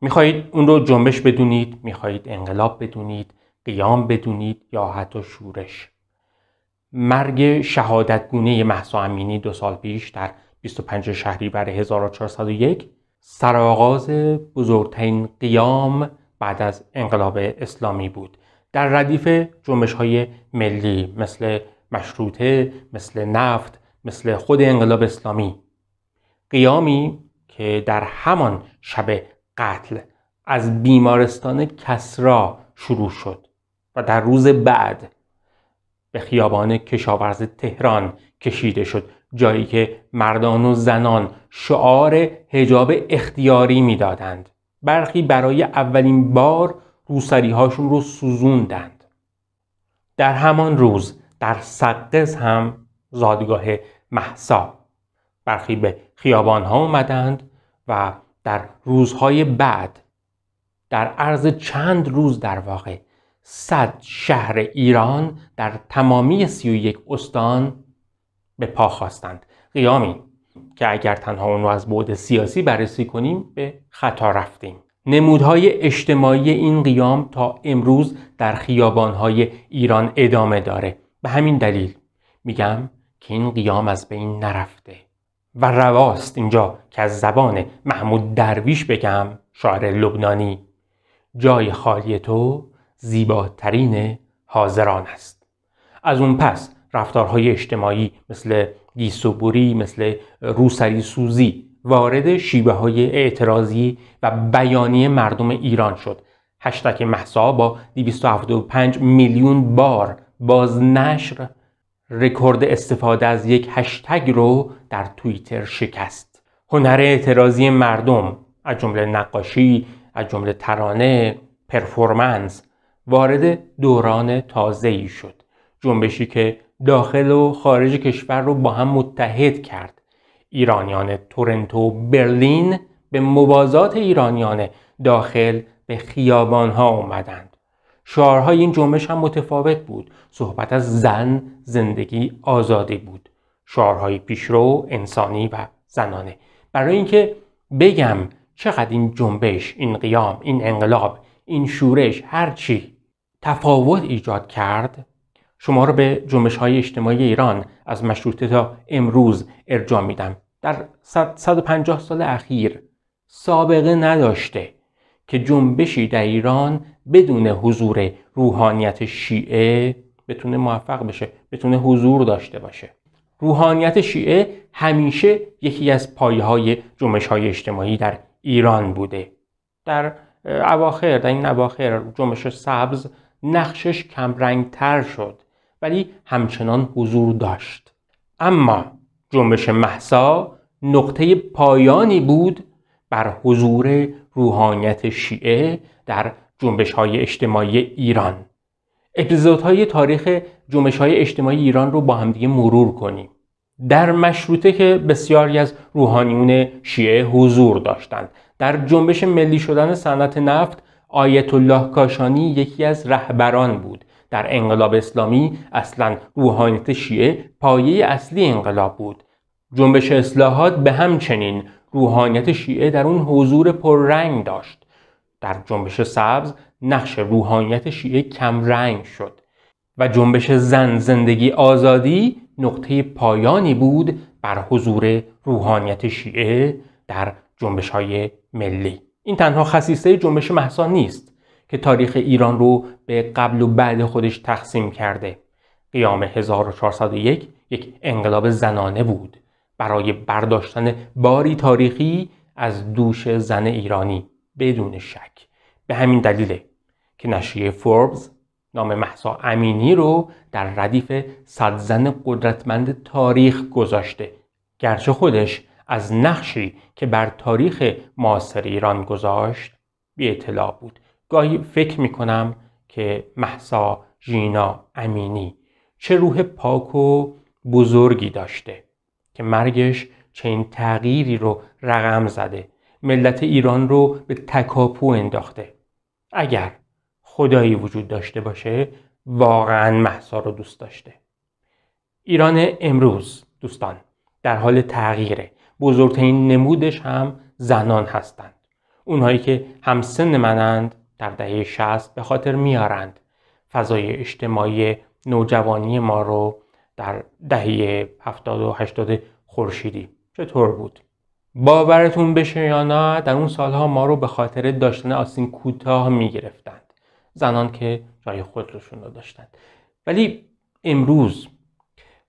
میخواهید اون رو جنبش بدونید میخواهید انقلاب بدونید قیام بدونید یا حتی شورش مرگ شهادتگونه محسا امینی دو سال پیش در 25 شهریور 1401 سرآغاز بزرگترین قیام بعد از انقلاب اسلامی بود در ردیف جنبش های ملی مثل مشروطه مثل نفت مثل خود انقلاب اسلامی قیامی که در همان شب قتل از بیمارستان کسرا شروع شد و در روز بعد به خیابان کشاورز تهران کشیده شد جایی که مردان و زنان شعار هجاب اختیاری میدادند برخی برای اولین بار روسری هاشون رو سوزوندند در همان روز در سقز هم زادگاه محسا برخی به خیابان ها اومدند و در روزهای بعد در عرض چند روز در واقع صد شهر ایران در تمامی سی یک استان به پا خواستند قیامی که اگر تنها اون رو از بعد سیاسی بررسی کنیم به خطا رفتیم نمودهای اجتماعی این قیام تا امروز در خیابانهای ایران ادامه داره به همین دلیل میگم که این قیام از بین نرفته و رواست اینجا که از زبان محمود درویش بگم شاعر لبنانی جای خالی تو زیباترین حاضران است از اون پس رفتارهای اجتماعی مثل گیسوبوری مثل روسری سوزی وارد شیبه های اعتراضی و بیانی مردم ایران شد هشتک محسا با 275 میلیون بار بازنشر رکورد استفاده از یک هشتگ رو در توییتر شکست هنر اعتراضی مردم از جمله نقاشی از جمله ترانه پرفورمنس وارد دوران تازه ای شد جنبشی که داخل و خارج کشور رو با هم متحد کرد ایرانیان تورنتو برلین به موازات ایرانیان داخل به خیابان ها اومدند شعارهای این جنبش هم متفاوت بود صحبت از زن زندگی آزادی بود شعارهای پیشرو انسانی و زنانه برای اینکه بگم چقدر این جنبش این قیام این انقلاب این شورش هرچی تفاوت ایجاد کرد شما رو به جنبش های اجتماعی ایران از مشروطه تا امروز ارجاع میدم در 150 سال اخیر سابقه نداشته که جنبشی در ایران بدون حضور روحانیت شیعه بتونه موفق بشه بتونه حضور داشته باشه روحانیت شیعه همیشه یکی از پایه های جمعش های اجتماعی در ایران بوده در اواخر در این اواخر جنبش سبز نقشش تر شد ولی همچنان حضور داشت اما جنبش محسا نقطه پایانی بود بر حضور روحانیت شیعه در جنبش های اجتماعی ایران های تاریخ جنبش های اجتماعی ایران رو با همدیگه مرور کنیم در مشروطه که بسیاری از روحانیون شیعه حضور داشتند در جنبش ملی شدن صنعت نفت آیت الله کاشانی یکی از رهبران بود در انقلاب اسلامی اصلا روحانیت شیعه پایه اصلی انقلاب بود جنبش اصلاحات به همچنین روحانیت شیعه در اون حضور پررنگ داشت در جنبش سبز نقش روحانیت شیعه کم رنگ شد و جنبش زن زندگی آزادی نقطه پایانی بود بر حضور روحانیت شیعه در جنبش های ملی این تنها خصیصه جنبش محسا نیست که تاریخ ایران رو به قبل و بعد خودش تقسیم کرده قیام 1401 یک انقلاب زنانه بود برای برداشتن باری تاریخی از دوش زن ایرانی بدون شک به همین دلیله که نشریه فوربز نام محسا امینی رو در ردیف صد زن قدرتمند تاریخ گذاشته گرچه خودش از نقشی که بر تاریخ معاصر ایران گذاشت بی اطلاع بود گاهی فکر می کنم که محسا ژینا امینی چه روح پاک و بزرگی داشته که مرگش چنین تغییری رو رقم زده ملت ایران رو به تکاپو انداخته اگر خدایی وجود داشته باشه واقعا محسا رو دوست داشته ایران امروز دوستان در حال تغییره بزرگترین نمودش هم زنان هستند اونهایی که همسن منند در دهه 60 به خاطر میارند فضای اجتماعی نوجوانی ما رو در دهه هفتاد و 80 خورشیدی چطور بود باورتون بشه یا نه در اون سالها ما رو به خاطر داشتن آسین کوتاه میگرفتند زنان که جای خودشون رو داشتند ولی امروز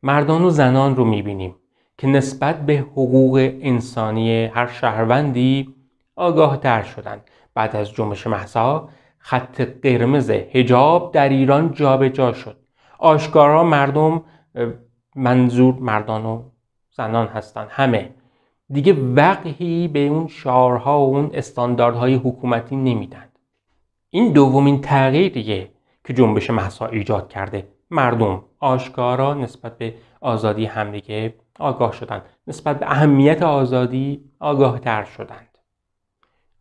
مردان و زنان رو میبینیم که نسبت به حقوق انسانی هر شهروندی آگاه تر شدند بعد از جنبش محسا خط قرمز هجاب در ایران جابجا جا شد آشکارا مردم منظور مردان و زنان هستند همه دیگه وقعی به اون شعارها و اون استانداردهای حکومتی نمیدند این دومین تغییریه که جنبش محسا ایجاد کرده مردم آشکارا نسبت به آزادی همدیگه آگاه شدند نسبت به اهمیت آزادی آگاه تر شدند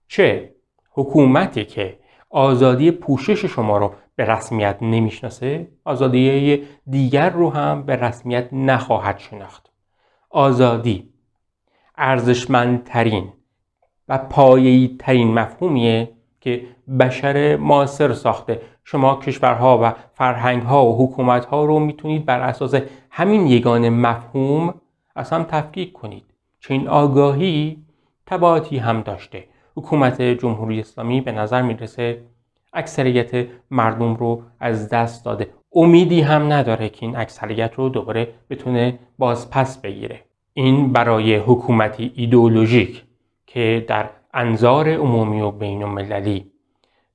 چه حکومتی که آزادی پوشش شما رو به رسمیت نمیشناسه آزادی دیگر رو هم به رسمیت نخواهد شناخت آزادی ارزشمندترین و پایه‌ای ترین مفهومیه که بشر معاصر ساخته شما کشورها و فرهنگها و حکومتها رو میتونید بر اساس همین یگان مفهوم از هم تفکیک کنید چنین آگاهی تباعتی هم داشته حکومت جمهوری اسلامی به نظر میرسه اکثریت مردم رو از دست داده امیدی هم نداره که این اکثریت رو دوباره بتونه بازپس بگیره این برای حکومتی ایدئولوژیک که در انظار عمومی و بین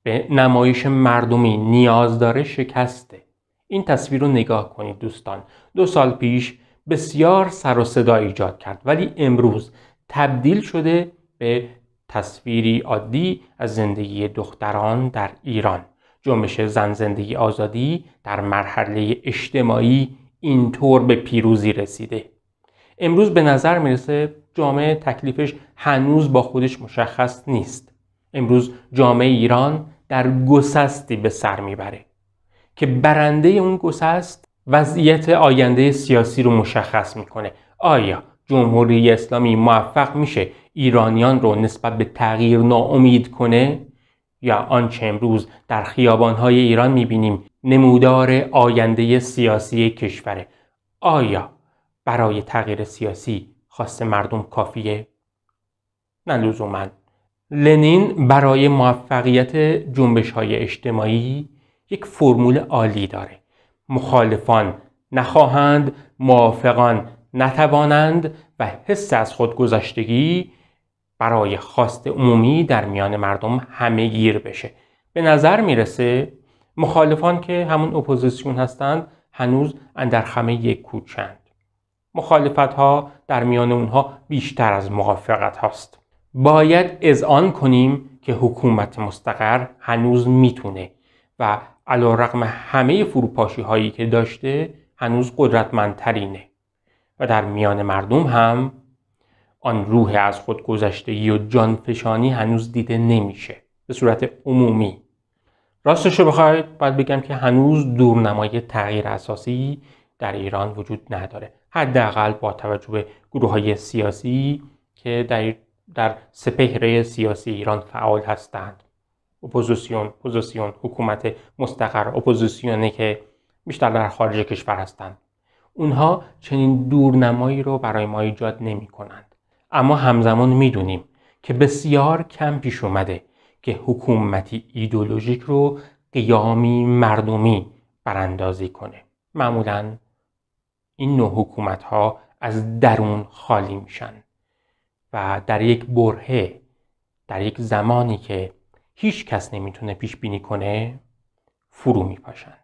به نمایش مردمی نیاز داره شکسته این تصویر رو نگاه کنید دوستان دو سال پیش بسیار سر و صدا ایجاد کرد ولی امروز تبدیل شده به تصویری عادی از زندگی دختران در ایران جنبش زن زندگی آزادی در مرحله اجتماعی اینطور به پیروزی رسیده امروز به نظر میرسه جامعه تکلیفش هنوز با خودش مشخص نیست امروز جامعه ایران در گسستی به سر میبره که برنده اون گسست وضعیت آینده سیاسی رو مشخص میکنه آیا جمهوری اسلامی موفق میشه ایرانیان رو نسبت به تغییر ناامید کنه یا آنچه امروز در خیابانهای ایران میبینیم نمودار آینده سیاسی کشوره آیا برای تغییر سیاسی خواست مردم کافیه؟ نه لزوما لنین برای موفقیت جنبش های اجتماعی یک فرمول عالی داره مخالفان نخواهند موافقان نتوانند و حس از خودگذشتگی برای خواست عمومی در میان مردم همه گیر بشه به نظر میرسه مخالفان که همون اپوزیسیون هستند هنوز اندر خمه یک کوچند مخالفت ها در میان اونها بیشتر از موافقت هاست باید اذعان کنیم که حکومت مستقر هنوز میتونه و علا رقم همه فروپاشی هایی که داشته هنوز قدرتمندترینه و در میان مردم هم آن روح از خود یا و جانفشانی هنوز دیده نمیشه به صورت عمومی راستش رو بخواید باید بگم که هنوز دورنمای تغییر اساسی در ایران وجود نداره حداقل با توجه به گروه های سیاسی که در, در سپهره سیاسی ایران فعال هستند اپوزیسیون اپوزیسیون حکومت مستقر اپوزیسیونی که بیشتر در خارج کشور هستند اونها چنین دورنمایی رو برای ما ایجاد نمی کنند اما همزمان میدونیم که بسیار کم پیش اومده که حکومتی ایدولوژیک رو قیامی مردمی براندازی کنه معمولا این نوع حکومت ها از درون خالی میشن و در یک برهه در یک زمانی که هیچ کس نمیتونه پیش بینی کنه فرو میپاشن